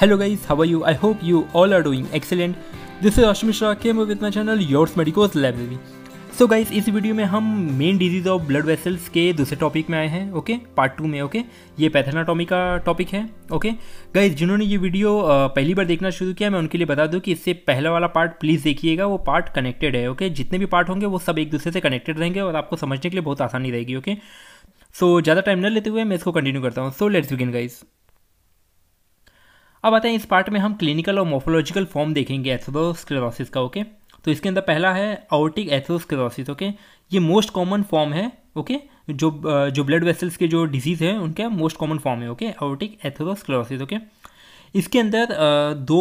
Hello guys, how are you? I hope you all are doing excellent. This is Ashmi Mishra, came up with my channel Yours Medicos Library. So so guys इस video में हम main disease of blood vessels के दूसरे topic में आए हैं okay part two में okay ये पैथेनाटॉमी का टॉपिक है ओके गाइस जिन्होंने ये वीडियो पहली बार देखना शुरू किया मैं उनके लिए बता दूं कि इससे पहला वाला पार्ट प्लीज़ देखिएगा वो पार्ट कनेक्टेड है ओके जितने भी पार्ट होंगे वो सब एक दूसरे से कनेक्टेड रहेंगे और आपको समझने के लिए बहुत आसानी रहेगी ओके सो ज़्यादा टाइम न लेते हुए मैं इसको कंटिन्यू करता हूँ सो लेट्स बिगिन गाइज़ अब आते हैं इस पार्ट में हम क्लिनिकल और मोफोलॉजिकल फॉर्म देखेंगे एथरोस्क्लेरोसिस का ओके तो इसके अंदर पहला है आउटिक एथोस्क्रोसिस ओके ये मोस्ट कॉमन फॉर्म है ओके जो जो ब्लड वेसल्स के जो डिजीज़ है उनका मोस्ट कॉमन फॉर्म है ओके आउटिक एथरोस्क्लेरोसिस ओके इसके अंदर दो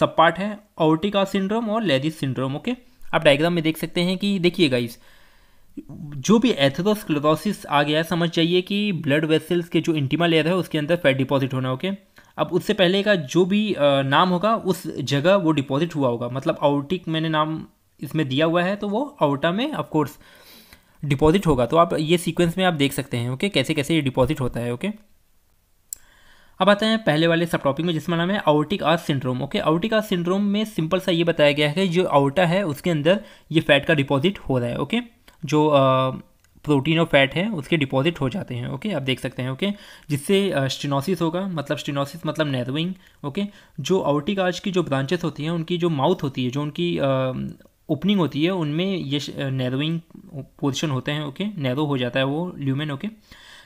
सब पार्ट है आउटिका सिंड्रोम और लेरिस सिंड्रोम ओके आप डायग्राम में देख सकते हैं कि देखिए गाइस जो भी एथरोस्क्लेरोसिस आ गया है समझ जाइए कि ब्लड वेसल्स के जो इंटीमा लेयर है उसके अंदर फैट डिपॉजिट होना ओके अब उससे पहले का जो भी नाम होगा उस जगह वो डिपॉजिट हुआ होगा मतलब आउटिक मैंने नाम इसमें दिया हुआ है तो वो आउटा में ऑफकोर्स डिपॉजिट होगा तो आप ये सीक्वेंस में आप देख सकते हैं ओके कैसे कैसे ये डिपॉजिट होता है ओके अब आते हैं पहले वाले सब टॉपिक में जिसमें नाम है aortic arch syndrome okay aortic arch syndrome में सिंपल सा ये बताया गया है कि जो आउटा है उसके अंदर ये फैट का डिपॉजिट हो रहा है ओके जो प्रोटीन और फैट है उसके डिपॉजिट हो जाते हैं ओके आप देख सकते हैं ओके जिससे स्टिनोसिस होगा मतलब स्टिनोसिस मतलब नैरोइंग ओके जो आउटिक आज की जो ब्रांचेस होती हैं उनकी जो माउथ होती है जो उनकी ओपनिंग होती है उनमें ये नैरोइंग पोर्शन होते हैं ओके नैरो हो जाता है वो ल्यूमेन ओके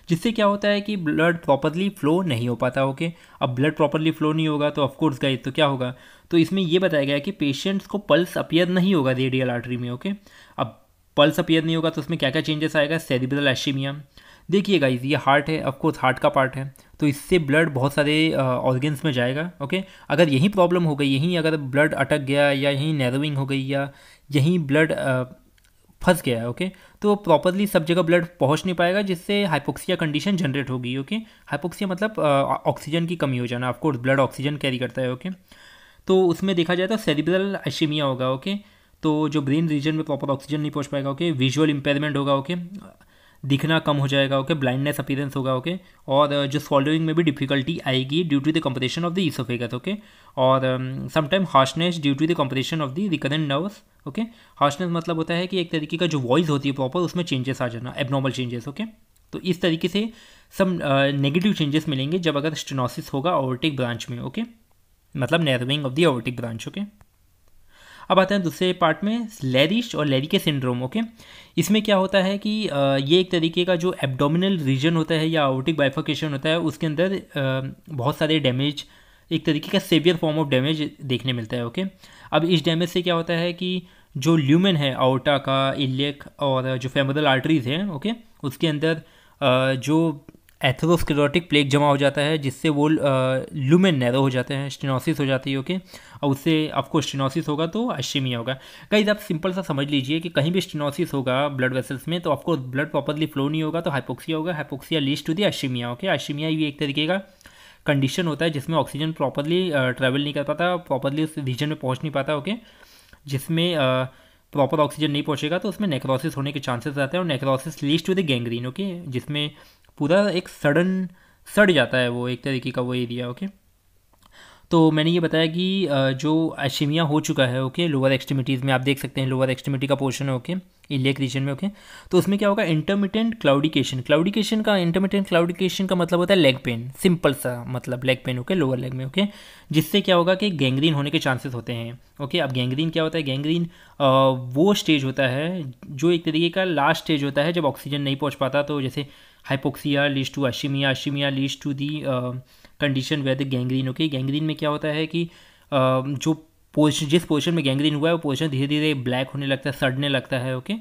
जिससे क्या होता है कि ब्लड प्रॉपरली फ्लो नहीं हो पाता ओके अब ब्लड प्रॉपरली फ्लो नहीं होगा तो ऑफकोर्स गए तो क्या होगा तो इसमें यह बताया गया कि पेशेंट्स को पल्स अपियर नहीं होगा रेडियल आर्टरी में ओके पल्स अपीयर नहीं होगा तो उसमें क्या क्या चेंजेस आएगा सेरिब्रल एशीमिया देखिए गाइज ये हार्ट है ऑफकोर्स हार्ट का पार्ट है तो इससे ब्लड बहुत सारे ऑर्गेंस uh, में जाएगा ओके अगर यहीं प्रॉब्लम हो गई यहीं अगर ब्लड अटक गया या यहीं नैरोइंग हो गई या यहीं ब्लड uh, फंस गया है ओके तो प्रॉपरली सब जगह ब्लड पहुंच नहीं पाएगा जिससे हाइपोक्सिया कंडीशन जनरेट होगी ओके हाइपोक्सिया मतलब ऑक्सीजन uh, की कमी हो जाना ऑफकोर्स ब्लड ऑक्सीजन कैरी करता है ओके तो उसमें देखा जाए तो सेरिब्रल एशीमिया होगा ओके तो जो ब्रेन रीजन में प्रॉपर ऑक्सीजन नहीं पहुंच पाएगा ओके विजुअल इंपेयरमेंट होगा ओके दिखना कम हो जाएगा ओके ब्लाइंडनेस अपीयरेंस होगा ओके और uh, जो स्वॉलोइंग में भी डिफिकल्टी आएगी due to the competition of the oesophagus okay और sometime harshness due to the competition of the recurrent nerves okay harshness मतलब होता है कि एक तरीके का जो वॉइस होती है प्रॉपर उसमें चेंजेस आ जाना एबनॉर्मल चेंजेस ओके तो इस तरीके से सब नेगेटिव चेंजेस मिलेंगे जब अगर स्टेनोसिस होगा ओवर्टिक ब्रांच में ओके okay? मतलब narrowing of the aortic branch okay अब आते हैं दूसरे पार्ट में लैरिश और लैरिके सिंड्रोम ओके इसमें क्या होता है कि ये एक तरीके का जो एब्डोमिनल रीजन होता है या आउटिक बाइफोकेशन होता है उसके अंदर बहुत सारे डैमेज एक तरीके का सेवियर फॉर्म ऑफ डैमेज देखने मिलता है ओके अब इस डैमेज से क्या होता है कि जो ल्यूमेन है आउटा का इलेक और जो फेमोदल आर्टरीज हैं ओके उसके अंदर जो एथरोस्क्लेरोटिक प्लेग जमा हो जाता है जिससे वो लुमेन नैरो हो जाते हैं स्टेनोसिस हो जाती है ओके और उससे आपको स्टेनोसिस होगा तो आशीमिया होगा कहीं आप सिंपल सा समझ लीजिए कि कहीं भी स्टेनोसिस होगा ब्लड वेसल्स में तो आपको ब्लड प्रॉपरली फ्लो नहीं होगा तो हाइपोक्सिया होगा hypoxia leads to the ischaemia okay ischaemia भी एक तरीके का कंडीशन होता है जिसमें ऑक्सीजन प्रॉपरली ट्रैवल नहीं कर पाता प्रॉपरली उस रीजन में पहुँच नहीं पाता ओके जिसमें प्रॉपर ऑक्सीजन नहीं पहुंचेगा तो उसमें नेक्रोसिस होने के चांसेस आते हैं और नेक्रोसिस लीस्ट टू द गैंग्रीन ओके जिसमें पूरा एक सडन सड़ जाता है वो एक तरीके का वो एरिया ओके okay? तो मैंने ये बताया कि जो एशिमिया हो चुका है ओके लोअर एक्सट्रीमिटीज़ में आप देख सकते हैं लोअर एक्सट्रीमिटी का पोर्शन है ओके इलेक रीजन में ओके तो उसमें क्या होगा इंटरमीडियंट क्लाउडिकेशन क्लाउडिकेशन का इंटरमीडियंट क्लाउडिकेशन का मतलब होता है लेग पेन सिंपल सा मतलब leg pain okay lower leg में ओके जिससे क्या होगा कि गैंग्रीन होने के चांसेस होते हैं ओके अब गैंग्रीन क्या होता है गैंग्रीन वो स्टेज होता है जो एक तरीके का लास्ट स्टेज होता है जब ऑक्सीजन नहीं पहुँच पाता तो जैसे hypoxia leads to ischaemia ischaemia leads to the condition wet gangrene okay gangrene में क्या होता है कि जो पोजिशन जिस पोजिशन में गैंग्रीन हुआ है वो पोजिशन धीरे धीरे ब्लैक होने लगता है सड़ने लगता है ओके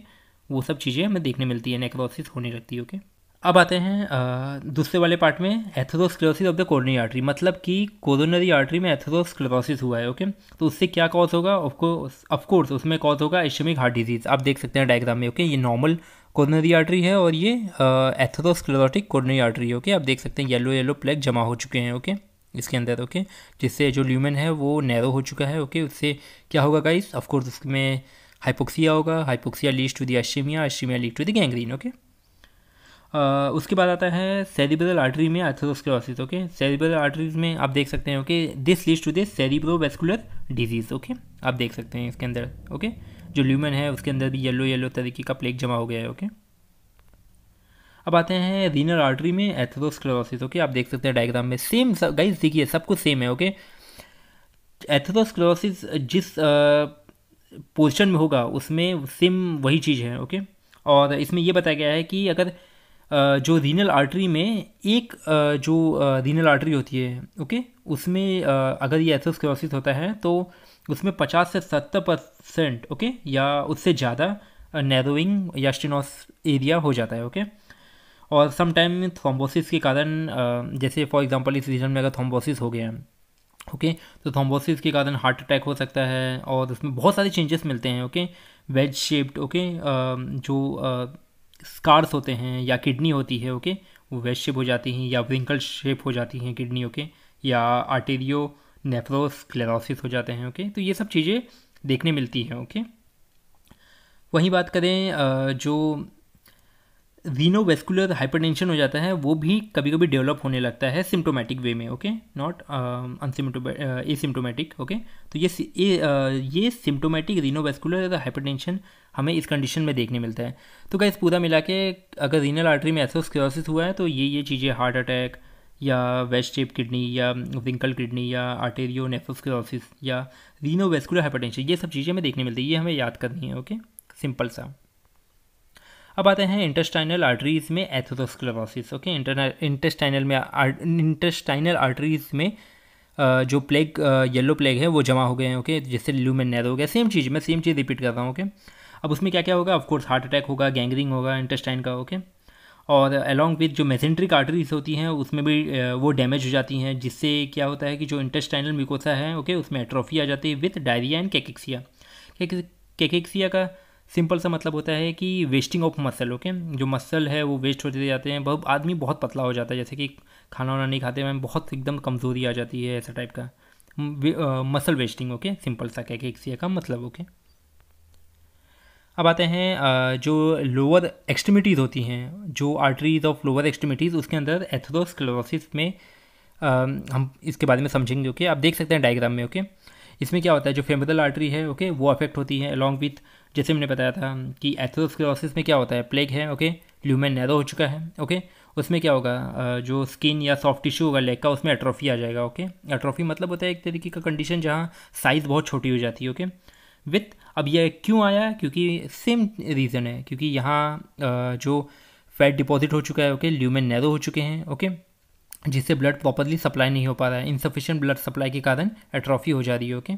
वो सब चीज़ें हमें देखने मिलती है नेक्रोसिस होने लगती है ओके अब आते हैं दूसरे वाले पार्ट में atherosclerosis of the coronary artery मतलब कि कोरोनरी आर्टरी में एथरोस्क्लेरोसिस हुआ है ओके तो उससे क्या कॉज होगा ऑफको ऑफकोर्स उसमें कॉज होगा एशमिक हार्ट डिजीज़ आप देख सकते हैं डायग्राम में ओके ये नॉर्मल कोर्नरी आर्टरी है और ये एथरोस्क्लेरोटिक कोर्नरी आर्टरी है ओके आप देख सकते हैं येलो येलो प्लेग जमा हो चुके हैं ओके इसके अंदर ओके जिससे जो ल्यूमेन है वो नैरो हो चुका है ओके उससे क्या होगा गाइस ऑफकोर्स उसमें हाइपोक्सिया होगा hypoxia lead to the ischaemia ischaemia lead to the gangrene okay उसके बाद आता है सेरिब्रल आर्टरी में एथेरोस्क्लेरोसिस ओके सेरिब्रल आर्टरीज में आप देख सकते हैं okay this leads to this cerebrovascular disease okay आप देख सकते हैं इसके अंदर ओके okay? जो ल्यूमन है उसके अंदर भी येलो येलो तरीके का प्लेग जमा हो गया है ओके अब आते हैं रीनल आर्टरी में एथरोस्क्लेरोसिस ओके आप देख सकते हैं डायग्राम में सेम गाइस देखिए सब कुछ सेम है ओके एथरोस्क्लेरोसिस जिस पोजिशन में होगा उसमें सेम वही चीज़ है ओके और इसमें यह बताया गया है कि अगर जो रीनल आर्टरी में एक जो रीनल आर्टरी होती है ओके उसमें अगर ये एथोस्क्रोसिस होता है तो उसमें पचास से सत्तर परसेंट ओके या उससे ज़्यादा नैरोइंग या स्टिनोस एरिया हो जाता है ओके और समटाइम थ्रोम्बोसिस के कारण जैसे फॉर एग्जांपल इस रीजन में अगर थ्रोम्बोसिस हो गया ओके तो थ्रोम्बोसिस के कारण हार्ट अटैक हो सकता है और उसमें बहुत सारे चेंजेस मिलते हैं ओके वेज शेप्ड ओके जो स्कार्स होते हैं या किडनी होती है ओके वो वेस्ट शेप हो जाती हैं या विंकल शेप हो जाती हैं किडनी ओके या आर्टेरियो नेफ्रोस्क्लेरोसिस हो जाते हैं ओके तो ये सब चीज़ें देखने मिलती हैं ओके वहीं बात करें जो रीनो वेस्कुलर हाइपरटेंशन हो जाता है वो भी कभी कभी डेवलप होने लगता है सिम्टोमेटिक वे में okay not a symptomatic okay तो ये ए, uh, ये सिम्टोमेटिक रीनो वेस्कुलर हाइपरटेंशन हमें इस कंडीशन में देखने मिलता है तो क्या पूरा मिला के अगर रीनल आर्टरी में एसोस्क्रोसिस हुआ है तो ये ये चीज़ें हार्ट अटैक या वेस्ट चेप किडनी या विंकल किडनी या आर्टेरियो नेफोस्क्रोसिस या रीनो वेस्कुलर हाइपरटेंशन ये सब चीज़ें हमें देखने मिलती है ये हमें याद करनी है ओके सिंपल सा अब आते हैं इंटेस्टाइनल आर्टरीज में एथोरोस्क्लेरोसिस ओके इंटेस्टाइनल में इंटेस्टाइनल आर्टरीज में जो प्लेग येलो प्लेग है वो जमा हो गए हैं ओके जैसे नैद हो गया सेम चीज़ मैं सेम चीज़ रिपीट कर रहा हूँ ओके अब उसमें क्या क्या होगा ऑफकोर्स हार्ट अटैक होगा गैंगरिंग होगा इंटेस्टाइन का ओके और अलॉन्ग विथ जो मेसेंट्रिक आर्टरीज होती हैं उसमें भी वो डैमेज हो जाती हैं जिससे क्या होता है कि जो इंटेस्टाइनल म्यूकोसा है ओके उसमें एट्रोफी आ जाती है with diarrhoea and cachexia cachexia का सिंपल सा मतलब होता है कि वेस्टिंग ऑफ मसल ओके जो मसल है वो वेस्ट होते जाते हैं बहुत आदमी बहुत पतला हो जाता है जैसे कि खाना वाना नहीं खाते में बहुत एकदम कमज़ोरी आ जाती है ऐसा टाइप का मसल वेस्टिंग ओके सिंपल सा कह के एक का मतलब ओके अब आते हैं जो लोअर एक्सट्रीमिटीज़ होती हैं जो आर्टरीज ऑफ लोअर एक्सट्रीमिटीज़ उसके अंदर एथरोस्क्लोरोसिस में हम इसके बारे में समझेंगे ओके आप देख सकते हैं डायग्राम में ओके इसमें क्या होता है जो फेमरल आर्टरी है ओके वो अफेक्ट होती है अलॉन्ग विथ जैसे मैंने बताया था कि एथोस्क्लोसिस में क्या होता है प्लेग है ओके ल्यूमेन नैरो हो चुका है ओके उसमें क्या होगा जो स्किन या सॉफ्ट टिश्यू होगा लेग का उसमें एट्रॉफी आ जाएगा ओके एट्रॉफी मतलब होता है एक तरीके का कंडीशन जहाँ साइज़ बहुत छोटी हो जाती है ओके विथ अब यह क्यों आया क्योंकि सेम रीज़न है क्योंकि यहाँ जो फैट डिपॉजिट हो चुका है ओके ल्यूमेन नैरो हो चुके हैं ओके जिससे ब्लड प्रॉपरली सप्लाई नहीं हो पा रहा है इनसफिशेंट ब्लड सप्लाई के कारण एट्रॉफी हो जा रही है ओके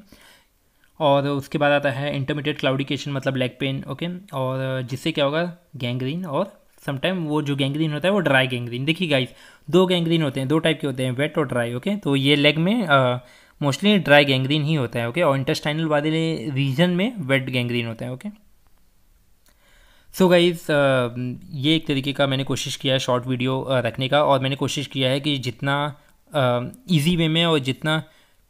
और उसके बाद आता है इंटरमीडिएट क्लाउडिकेशन मतलब लेग पेन ओके और जिससे क्या होगा गैंग्रीन और समटाइम वो जो गैंग्रीन होता है वो ड्राई गैंग्रीन देखिए गाइस दो गैंग्रीन होते हैं दो टाइप के होते हैं वेट और ड्राई ओके तो ये लेग में मोस्टली ड्राई गैंग्रीन ही होता है ओके और इंटेस्टाइनल वाले रीजन में वेट गैंग्रीन होता है ओके सो गाइज ये एक तरीके का मैंने कोशिश किया है शॉर्ट वीडियो uh, रखने का और मैंने कोशिश किया है कि जितना ईजी uh, वे में और जितना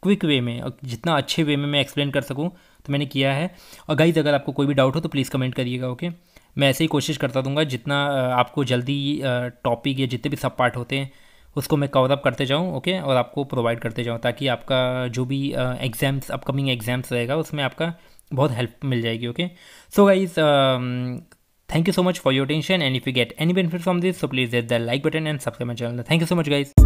क्विक वे में और जितना अच्छे वे में मैं एक्सप्लेन कर सकूँ तो मैंने किया है और गाइज़ अगर आपको कोई भी डाउट हो तो प्लीज़ कमेंट करिएगा ओके मैं ऐसे ही कोशिश करता दूंगा जितना आपको जल्दी टॉपिक या जितने भी सब पार्ट होते हैं उसको मैं कवर अप करते जाऊँ ओके और आपको प्रोवाइड करते जाऊँ ताकि आपका जो भी एग्ज़ाम्स अपकमिंग एग्ज़ाम्स रहेगा उसमें आपका बहुत हेल्प मिल जाएगी okay so guys thank you so much for your tension and if you get any benefit from this so please at the like button and subscribe my channel thank you so much guys